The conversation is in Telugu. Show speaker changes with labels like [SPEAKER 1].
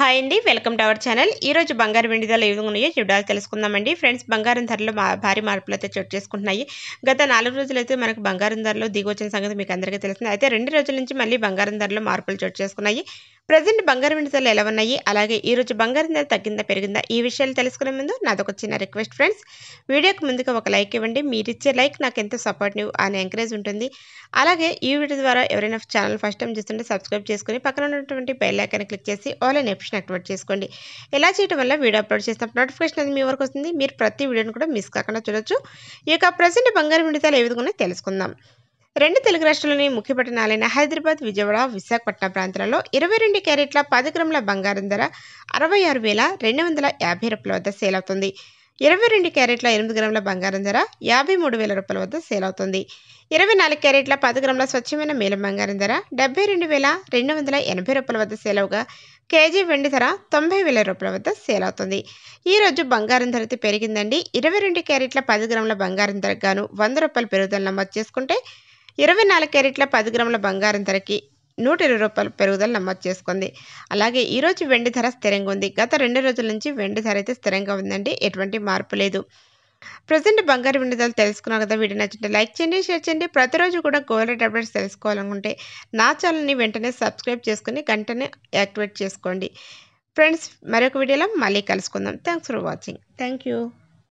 [SPEAKER 1] హాయ్ అండి వెల్కమ్ టు అవర్ ఛానల్ ఈరోజు బంగారు వెండి ధరలు ఏవి ఉన్నాయో చూడాలి తెలుసుకుందామండి ఫ్రెండ్స్ బంగారం ధరలు భారీ మార్పులు అయితే చోటు చేసుకుంటున్నాయి గత నాలుగు రోజులైతే మనకు బంగారం ధరలు దిగొచ్చిన సంగతి మీకు అందరికీ తెలిసింది అయితే రెండు రోజుల నుంచి మళ్ళీ బంగారం ధరలు మార్పులు చోటు చేసుకున్నాయి ప్రజెంట్ బంగారం ధరలు ఎలా ఉన్నాయి అలాగే ఈరోజు బంగారం ధర తగ్గిందా పెరిగిందా ఈ విషయాలు తెలుసుకునే ముందు నాదొక చిన్న రిక్వెస్ట్ ఫ్రెండ్స్ వీడియోకి ముందుగా ఒక లైక్ ఇవ్వండి మీరు ఇచ్చే లైక్ నాకు ఎంతో సపోర్టివ్ అని ఎంకరేజ్ ఉంటుంది అలాగే ఈ వీడియో ద్వారా ఎవరైనా ఛానల్ ఫస్ట్ టైం చూస్తుంటే సబ్స్క్రైబ్ చేసుకుని పక్కన ఉన్నటువంటి బెల్ ఐకాన్ క్లిక్ చేసి ఆల్ అండ్ ఆప్షన్ యాక్టివేట్ చేసుకోండి ఇలా చేయడం వల్ల వీడియో అప్లోడ్ చేసినప్పుడు నోటిఫికేషన్ అది మీ వరకు వస్తుంది మీరు ప్రతి వీడియోని కూడా మిస్ కాకుండా చూడొచ్చు ఇక ప్రజెంట్ బంగారం ధరలు ఏ విధంగా తెలుసుకుందాం రెండు తెలుగు రాష్ట్రాల్లోని ముఖ్య పట్టణాలైన హైదరాబాద్ విజయవాడ విశాఖపట్నం ప్రాంతాలలో ఇరవై రెండు క్యారెట్ల పది గ్రాముల బంగారం ధర అరవై ఆరు వేల రెండు వందల యాభై రూపాయల వద్ద సేల్ అవుతుంది ఇరవై రెండు క్యారెట్ల ఎనిమిది గ్రాముల బంగారం ధర యాభై మూడు వేల రూపాయల వద్ద సేల్ అవుతుంది ఇరవై నాలుగు క్యారెట్ల పది గ్రాముల స్వచ్ఛమైన మేలం బంగారం ధర డెబ్బై రెండు వేల రెండు వందల ఎనభై రూపాయల వద్ద సేల్ అవగా కేజీ వెండి ధర తొంభై వేల రూపాయల వద్ద సేల్ అవుతుంది ఈ రోజు బంగారం ధర పెరిగిందండి ఇరవై రెండు క్యారెట్ల పది గ్రాముల బంగారం ధర గాను వంద రూపాయల పెరుగుదల నమోదు చేసుకుంటే ఇరవై నాలుగు క్యారెట్ల పది గ్రాముల బంగారం ధరకి నూట ఇరవై రూపాయలు పెరుగుదల నమోదు చేసుకుంది అలాగే ఈరోజు వెండి ధర స్థిరంగా ఉంది గత రెండు రోజుల నుంచి వెండి ధర అయితే స్థిరంగా ఉందండి ఎటువంటి మార్పు లేదు ప్రజెంట్ బంగారు ధరలు తెలుసుకున్నాం కదా వీడియో నచ్చింటే లైక్ చేయండి షేర్ చేయండి ప్రతిరోజు కూడా గోల్డ్ టాబ్లెట్స్ అప్డేట్స్ తెలుసుకోవాలనుకుంటే నా ఛానల్ని వెంటనే సబ్స్క్రైబ్ చేసుకుని గంటనే యాక్టివేట్ చేసుకోండి ఫ్రెండ్స్ మరొక వీడియోలో మళ్ళీ కలుసుకుందాం thanks for watching thank you